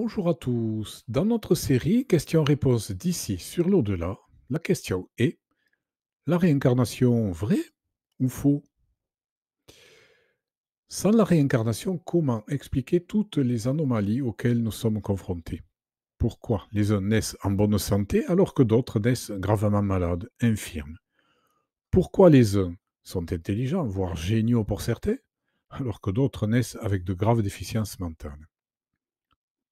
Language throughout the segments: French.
Bonjour à tous. Dans notre série Questions-réponses d'ici sur l'au-delà, la question est la réincarnation vraie ou faux Sans la réincarnation, comment expliquer toutes les anomalies auxquelles nous sommes confrontés Pourquoi les uns naissent en bonne santé alors que d'autres naissent gravement malades, infirmes Pourquoi les uns sont intelligents, voire géniaux pour certains, alors que d'autres naissent avec de graves déficiences mentales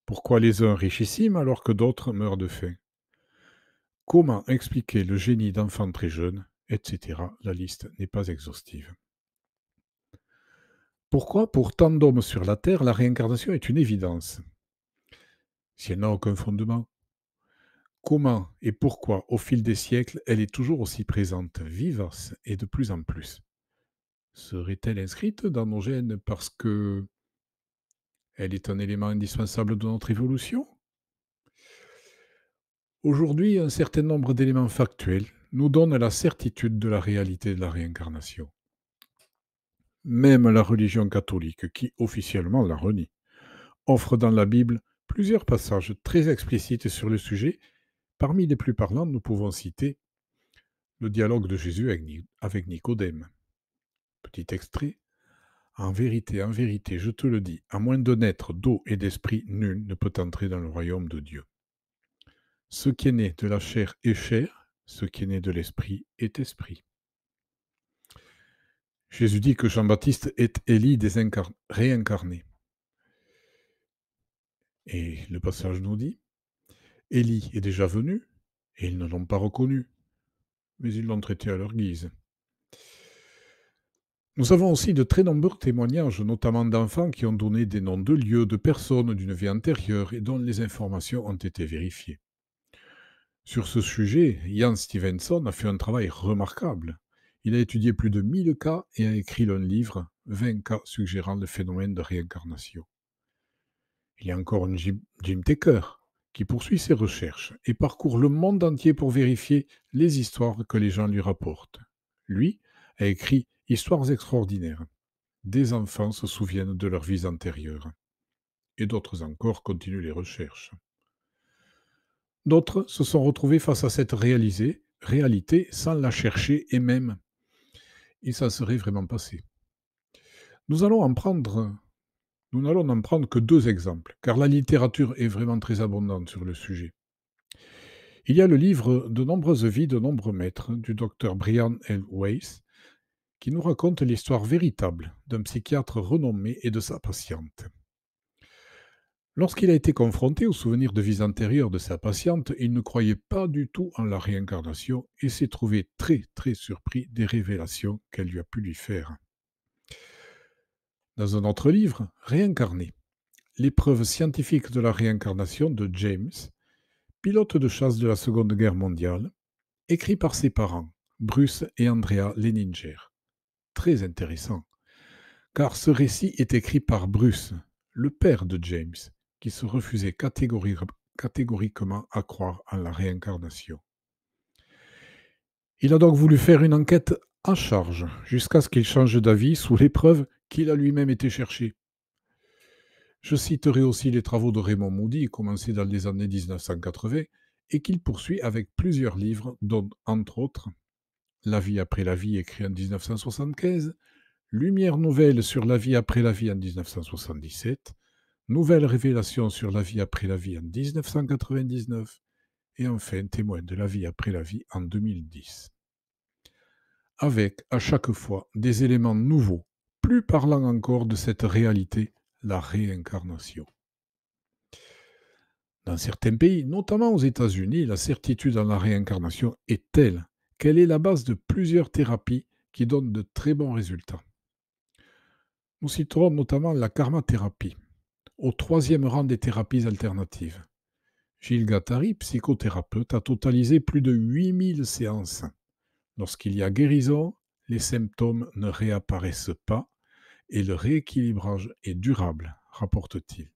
pourquoi les uns richissimes alors que d'autres meurent de faim Comment expliquer le génie d'enfants très jeunes, etc. La liste n'est pas exhaustive. Pourquoi pour tant d'hommes sur la Terre, la réincarnation est une évidence Si elle n'a aucun fondement. Comment et pourquoi, au fil des siècles, elle est toujours aussi présente, vivace et de plus en plus Serait-elle inscrite dans nos gènes parce que elle est un élément indispensable de notre évolution. Aujourd'hui, un certain nombre d'éléments factuels nous donnent la certitude de la réalité de la réincarnation. Même la religion catholique, qui officiellement la renie, offre dans la Bible plusieurs passages très explicites sur le sujet. Parmi les plus parlants, nous pouvons citer le dialogue de Jésus avec Nicodème. Petit extrait. En vérité, en vérité, je te le dis, à moins de naître d'eau et d'esprit, nul ne peut entrer dans le royaume de Dieu. Ce qui est né de la chair est chair, ce qui est né de l'esprit est esprit. Jésus dit que Jean-Baptiste est Élie réincarné. Et le passage nous dit, Élie est déjà venu, et ils ne l'ont pas reconnu, mais ils l'ont traité à leur guise. Nous avons aussi de très nombreux témoignages, notamment d'enfants qui ont donné des noms de lieux, de personnes d'une vie antérieure et dont les informations ont été vérifiées. Sur ce sujet, Jan Stevenson a fait un travail remarquable. Il a étudié plus de 1000 cas et a écrit un livre, 20 cas suggérant le phénomène de réincarnation. Il y a encore Jim, Jim Taker qui poursuit ses recherches et parcourt le monde entier pour vérifier les histoires que les gens lui rapportent. Lui a écrit Histoires extraordinaires. Des enfants se souviennent de leurs vies antérieures. Et d'autres encore continuent les recherches. D'autres se sont retrouvés face à cette réalisée, réalité sans la chercher et même. Et ça serait vraiment passé. Nous allons en prendre, nous prendre que deux exemples, car la littérature est vraiment très abondante sur le sujet. Il y a le livre De nombreuses vies de nombreux maîtres du docteur Brian L. Weiss, qui nous raconte l'histoire véritable d'un psychiatre renommé et de sa patiente. Lorsqu'il a été confronté aux souvenirs de vie antérieure de sa patiente, il ne croyait pas du tout en la réincarnation et s'est trouvé très très surpris des révélations qu'elle lui a pu lui faire. Dans un autre livre, Réincarné, l'épreuve scientifique de la réincarnation de James, pilote de chasse de la Seconde Guerre mondiale, écrit par ses parents, Bruce et Andrea Leninger très intéressant, car ce récit est écrit par Bruce, le père de James, qui se refusait catégoriquement à croire en la réincarnation. Il a donc voulu faire une enquête à charge jusqu'à ce qu'il change d'avis sous l'épreuve qu'il a lui-même été chercher. Je citerai aussi les travaux de Raymond Moody, commencés dans les années 1980, et qu'il poursuit avec plusieurs livres, dont, entre autres, la vie après la vie, écrit en 1975, Lumière nouvelle sur la vie après la vie en 1977, Nouvelle révélation sur la vie après la vie en 1999, et enfin Témoin de la vie après la vie en 2010. Avec, à chaque fois, des éléments nouveaux, plus parlant encore de cette réalité, la réincarnation. Dans certains pays, notamment aux États-Unis, la certitude en la réincarnation est telle qu'elle est la base de plusieurs thérapies qui donnent de très bons résultats. Nous citerons notamment la karmathérapie, au troisième rang des thérapies alternatives. Gilles Gattari, psychothérapeute, a totalisé plus de 8000 séances. Lorsqu'il y a guérison, les symptômes ne réapparaissent pas et le rééquilibrage est durable, rapporte-t-il.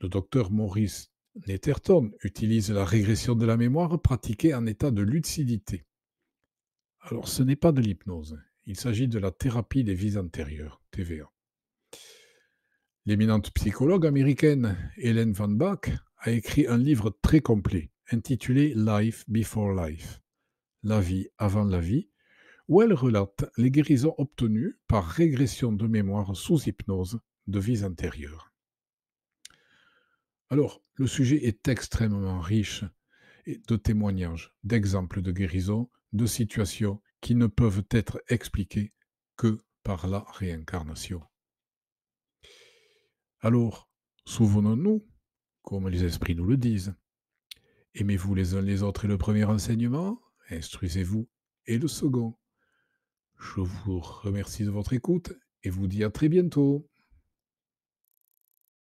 Le docteur Maurice Netterton utilise la régression de la mémoire pratiquée en état de lucidité. Alors ce n'est pas de l'hypnose, il s'agit de la thérapie des vies antérieures, TVA. L'éminente psychologue américaine Hélène Van Bach a écrit un livre très complet intitulé Life Before Life, La vie avant la vie, où elle relate les guérisons obtenues par régression de mémoire sous hypnose de vies antérieures. Alors, le sujet est extrêmement riche de témoignages, d'exemples de guérison, de situations qui ne peuvent être expliquées que par la réincarnation. Alors, souvenons-nous, comme les esprits nous le disent, aimez-vous les uns les autres et le premier enseignement, instruisez-vous et le second. Je vous remercie de votre écoute et vous dis à très bientôt.